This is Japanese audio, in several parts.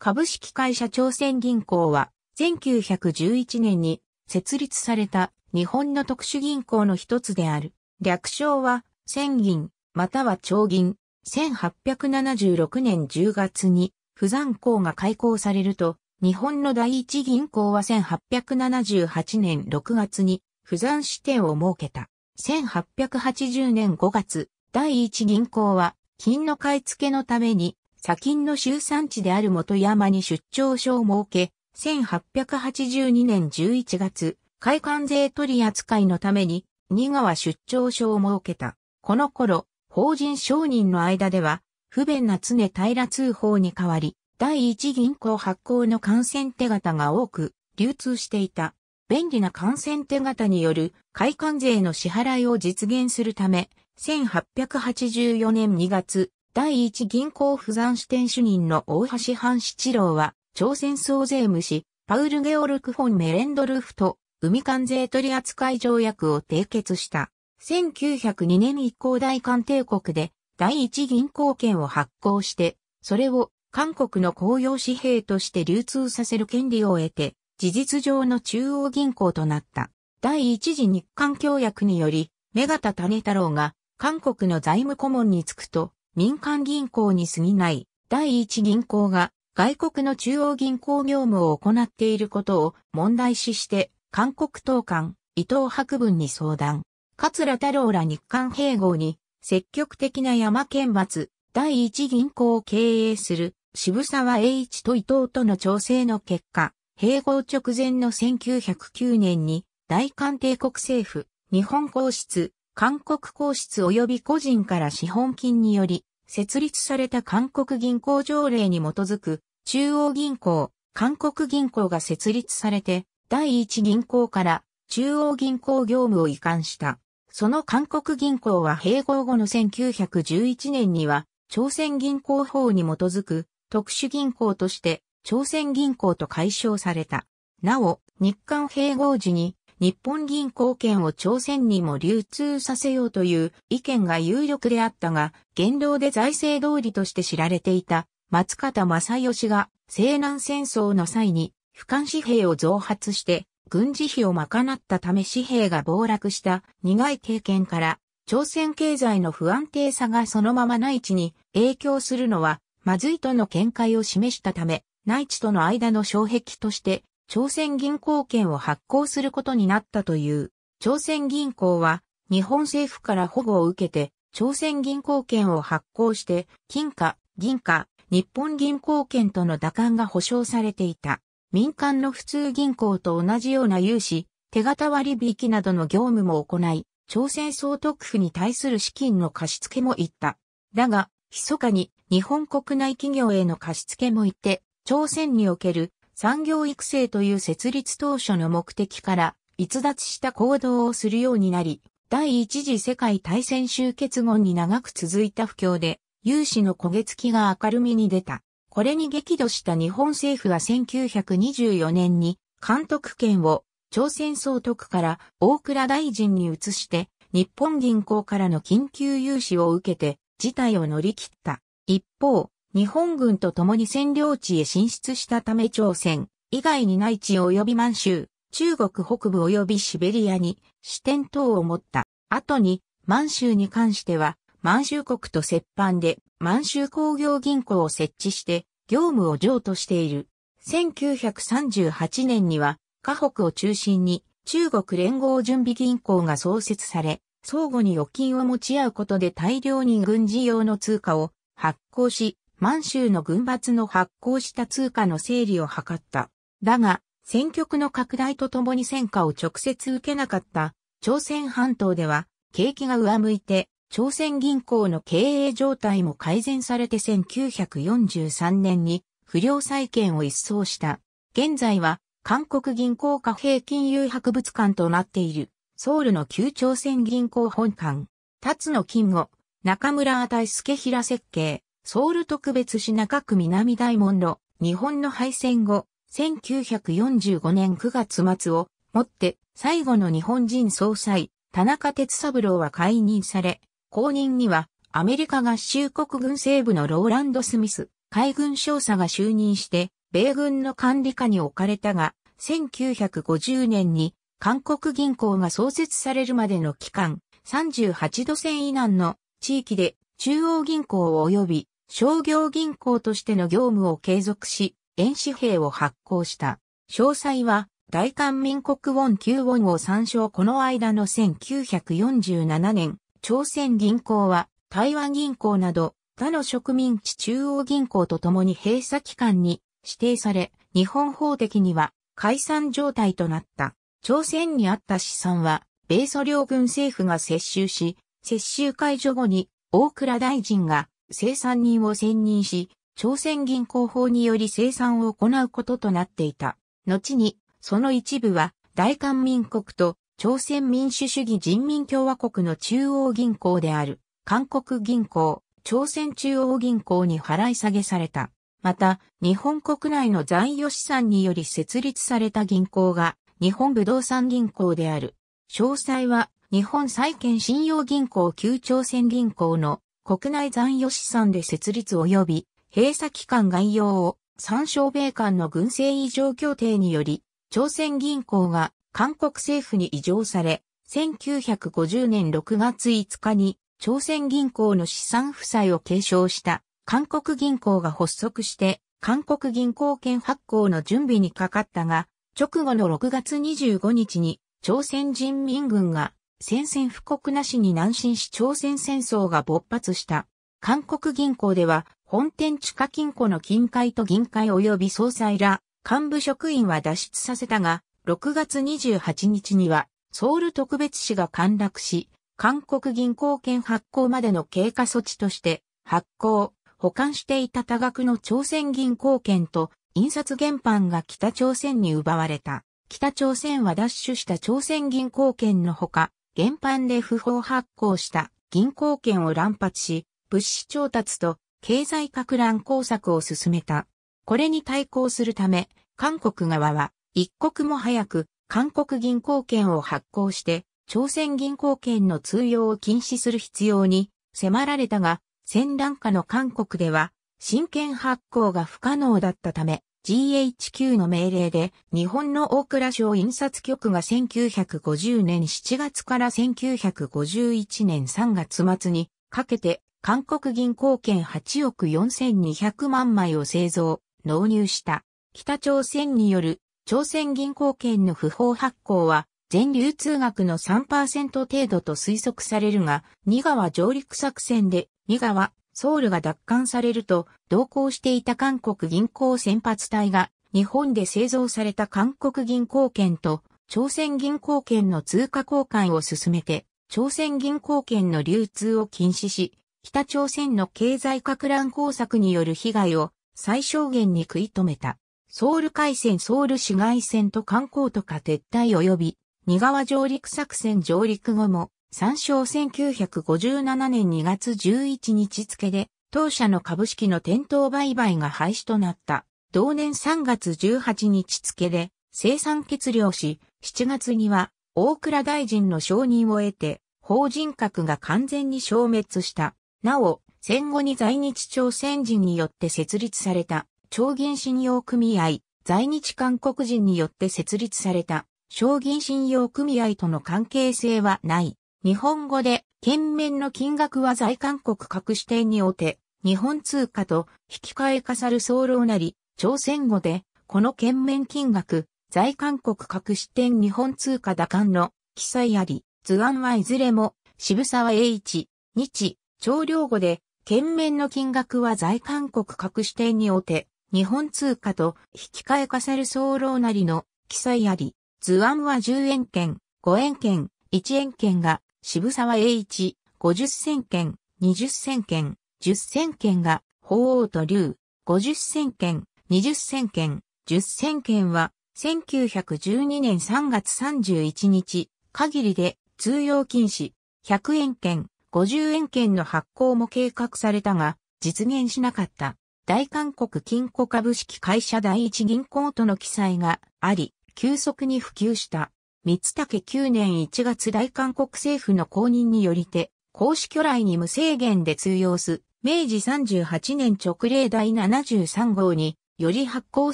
株式会社朝鮮銀行は、1911年に設立された日本の特殊銀行の一つである。略称は、千銀、または長銀。1876年10月に、不山行が開港されると、日本の第一銀行は1878年6月に、不山支店を設けた。1880年5月、第一銀行は、金の買い付けのために、砂金の集産地である元山に出張所を設け、1882年11月、開館税取扱いのために、新川出張所を設けた。この頃、法人商人の間では、不便な常平通報に代わり、第一銀行発行の感染手形が多く流通していた。便利な感染手形による開館税の支払いを実現するため、1884年2月、第一銀行不山支店主任の大橋半七郎は、朝鮮総税務士、パウル・ゲオルク・フォン・メレンドルフと、海関税取扱条約を締結した。1902年以降大韓帝国で、第一銀行券を発行して、それを韓国の公用紙幣として流通させる権利を得て、事実上の中央銀行となった。第一次日韓協約により、目形種太郎が韓国の財務顧問に就くと、民間銀行に過ぎない第一銀行が外国の中央銀行業務を行っていることを問題視して韓国当官伊藤博文に相談。桂太郎ら日韓併合に積極的な山県罰第一銀行を経営する渋沢栄一と伊藤との調整の結果、併合直前の1909年に大韓帝国政府、日本皇室、韓国皇室及び個人から資本金により、設立された韓国銀行条例に基づく中央銀行、韓国銀行が設立されて第一銀行から中央銀行業務を移管した。その韓国銀行は併合後の1911年には朝鮮銀行法に基づく特殊銀行として朝鮮銀行と解消された。なお、日韓併合時に日本銀行券を朝鮮にも流通させようという意見が有力であったが、言動で財政通りとして知られていた松方正義が西南戦争の際に俯瞰紙幣を増発して軍事費を賄ったため紙幣が暴落した苦い経験から朝鮮経済の不安定さがそのまま内地に影響するのはまずいとの見解を示したため内地との間の障壁として朝鮮銀行券を発行することになったという。朝鮮銀行は日本政府から保護を受けて朝鮮銀行券を発行して金貨、銀貨、日本銀行券との打感が保証されていた。民間の普通銀行と同じような融資、手形割引などの業務も行い、朝鮮総督府に対する資金の貸付も行った。だが、密かに日本国内企業への貸付も行って、朝鮮における産業育成という設立当初の目的から逸脱した行動をするようになり、第一次世界大戦終結後に長く続いた不況で、有志の焦げ付きが明るみに出た。これに激怒した日本政府は1924年に監督権を朝鮮総督から大倉大臣に移して、日本銀行からの緊急融資を受けて事態を乗り切った。一方、日本軍と共に占領地へ進出したため朝鮮以外に内地及び満州、中国北部及びシベリアに支店等を持った。後に満州に関しては満州国と折半で満州工業銀行を設置して業務を譲渡している。1938年には河北を中心に中国連合準備銀行が創設され、相互に預金を持ち合うことで大量に軍事用の通貨を発行し、満州の軍閥の発行した通貨の整理を図った。だが、戦局の拡大とともに戦果を直接受けなかった朝鮮半島では景気が上向いて朝鮮銀行の経営状態も改善されて1943年に不良債権を一掃した。現在は韓国銀行貨幣金融博物館となっているソウルの旧朝鮮銀行本館。辰野金吾、中村あたいすけひら設計、ソウル特別市中区南大門の日本の敗戦後、1945年9月末をもって最後の日本人総裁、田中哲三郎は解任され、後任にはアメリカ合衆国軍西部のローランド・スミス海軍少佐が就任して、米軍の管理下に置かれたが、1950年に韓国銀行が創設されるまでの期間、38度線以南の地域で中央銀行及び商業銀行としての業務を継続し、円紙幣を発行した。詳細は、大韓民国ウォン9ウォンを参照この間の1947年、朝鮮銀行は台湾銀行など他の植民地中央銀行とともに閉鎖期間に指定され、日本法的には解散状態となった。朝鮮にあった資産は、米ソ両軍政府が接収し、接収解除後に大倉大臣が生産人を選任し、朝鮮銀行法により生産を行うこととなっていた。後に、その一部は、大韓民国と朝鮮民主主義人民共和国の中央銀行である、韓国銀行、朝鮮中央銀行に払い下げされた。また、日本国内の残余資産により設立された銀行が、日本不動産銀行である。詳細は、日本債券信用銀行旧朝鮮銀行の国内残余資産で設立及び閉鎖期間概要を参照米韓の軍政異常協定により、朝鮮銀行が韓国政府に委譲され、1950年6月5日に朝鮮銀行の資産負債を継承した韓国銀行が発足して韓国銀行券発行の準備にかかったが、直後の6月25日に朝鮮人民軍が宣戦布告なしに南進し朝鮮戦争が勃発した。韓国銀行では、本店地下金庫の金塊と銀塊及び総裁ら、幹部職員は脱出させたが、6月28日には、ソウル特別市が陥落し、韓国銀行券発行までの経過措置として、発行、保管していた多額の朝鮮銀行券と印刷原版が北朝鮮に奪われた。北朝鮮は奪取した朝鮮銀行券のほか、原版で不法発行した銀行券を乱発し、物資調達と経済格乱工作を進めた。これに対抗するため、韓国側は一刻も早く韓国銀行券を発行して、朝鮮銀行券の通用を禁止する必要に迫られたが、戦乱下の韓国では、新券発行が不可能だったため、GHQ の命令で日本の大蔵省印刷局が1950年7月から1951年3月末にかけて韓国銀行券8億4200万枚を製造、納入した。北朝鮮による朝鮮銀行券の不法発行は全流通額の3%程度と推測されるが、2川上陸作戦で2川ソウルが奪還されると、同行していた韓国銀行先発隊が、日本で製造された韓国銀行券と朝鮮銀行券の通貨交換を進めて、朝鮮銀行券の流通を禁止し、北朝鮮の経済拡乱工作による被害を最小限に食い止めた。ソウル海戦ソウル市街戦と観光とか撤退及び、二川上陸作戦上陸後も、参照1957年2月11日付で、当社の株式の店頭売買が廃止となった。同年3月18日付で、生産決量し、7月には、大倉大臣の承認を得て、法人格が完全に消滅した。なお、戦後に在日朝鮮人によって設立された、長銀信用組合、在日韓国人によって設立された、商銀信用組合との関係性はない。日本語で、県面の金額は在韓国各支店におて、日本通貨と引き換えかさる騒動なり、朝鮮語で、この県面金額、在韓国各支店日本通貨打艦の記載あり、図案はいずれも、渋沢栄一、日、朝領語で、県面の金額は在韓国各支店におて、日本通貨と引き換えかさる騒動なりの記載あり、図案は10円券、5円券、1円券が渋沢栄一、五十千件、二十千件、十千件が、法王と竜、五十千件、二十千件、十千件は、1912年3月31日、限りで通用禁止、100円券、50円券の発行も計画されたが、実現しなかった。大韓国金庫株式会社第一銀行との記載があり、急速に普及した。三武9年1月大韓国政府の公認によりて、公私巨来に無制限で通用す、明治38年直令第73号により発行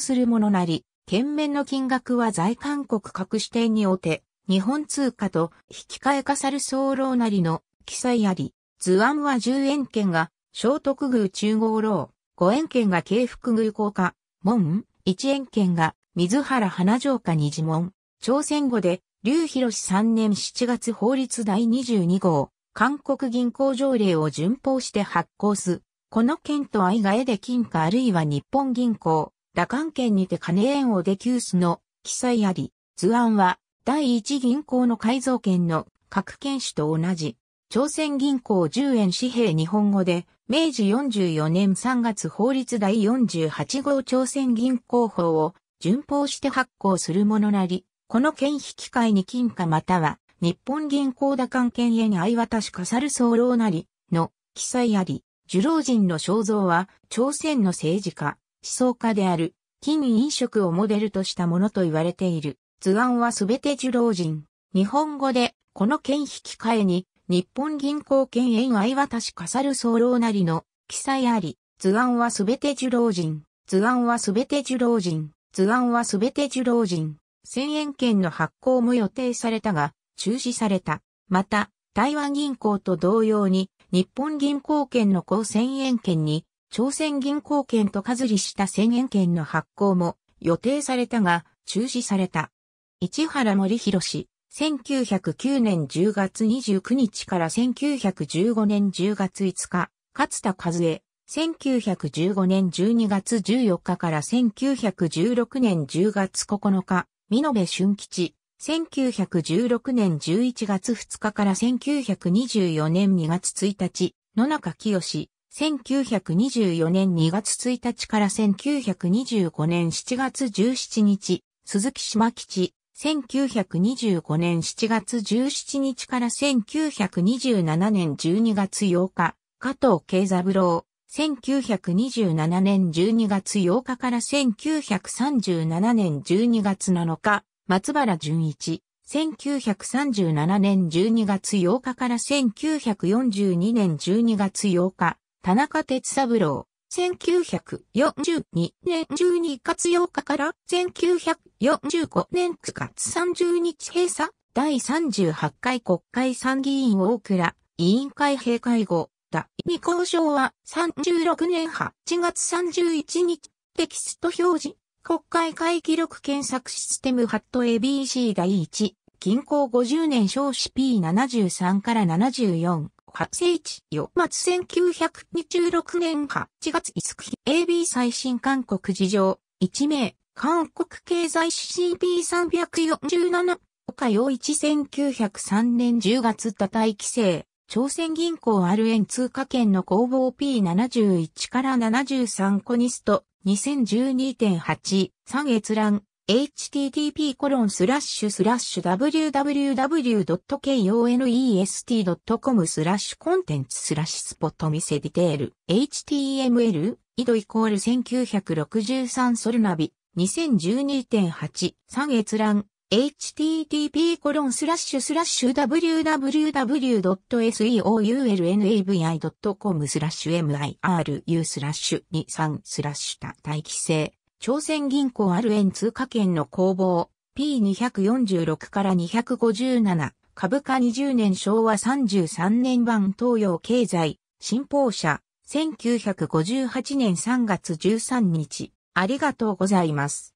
するものなり、県面の金額は在韓国各支店におて、日本通貨と引き換えかさる総労なりの記載あり、図案は10円券が、聖徳宮中央楼、5円券が慶福宮高架、門、1円券が、水原花城下二次門、朝鮮語で、劉広3年7月法律第22号、韓国銀行条例を順法して発行す。この件と相替えで金貨あるいは日本銀行、打艦券にて金円をデュースの記載あり、図案は第一銀行の改造券の各券種と同じ、朝鮮銀行10円紙幣日本語で、明治44年3月法律第48号朝鮮銀行法を順法して発行するものなり、この権引き換に金貨または日本銀行打関権へに相渡しかさる僧侶なりの記載あり、受老人の肖像は朝鮮の政治家、思想家である金飲食をモデルとしたものと言われている。図案はすべて受老人。日本語でこの権引き換に日本銀行権円相渡しかさる僧侶なりの記載あり、図案はすべて受老人。図案はすべて受老人。図案はすべて受老人。1000円券の発行も予定されたが、中止された。また、台湾銀行と同様に、日本銀行券の高1000円券に、朝鮮銀行券と数理した1000円券の発行も予定されたが、中止された。市原森博氏、1909年10月29日から1915年10月5日、勝田和江、1915年12月14日から1916年10月9日、美濃部俊吉、1916年11月2日から1924年2月1日、野中清、1924年2月1日から1925年7月17日、鈴木島吉、1925年7月17日から1927年12月8日、加藤慶三郎、1927年12月8日から1937年12月7日、松原淳一。1937年12月8日から1942年12月8日、田中哲三郎。1942年12月8日から1945年9月30日閉鎖第38回国会参議院大倉委員会閉会後、。意味交渉は36年8月31日、テキスト表示、国会会議録検索システムハット ABC 第1、銀行50年少子 P73 から74。発生地、よ、末1926年8月5日、AB 最新韓国事情、1名、韓国経済 CCP347、岡洋一1903年10月多体規制、朝鮮銀行 RN 通貨券の工房 P71 から73コニスト2012.8 3閲覧 http コロンスラッシュスラッシュ www.konest.com スラッシュコンテンツスラッシュスポット店ディテール html 井戸イコール1963ソルナビ2012.8 3閲覧 http://www.seoulnavi.com スラッシュ miru スラッシュ23スラッシュ多待規制朝鮮銀行ある円通貨圏の工房 P246 から257株価20年昭和33年版東洋経済新報社1958年3月13日ありがとうございます。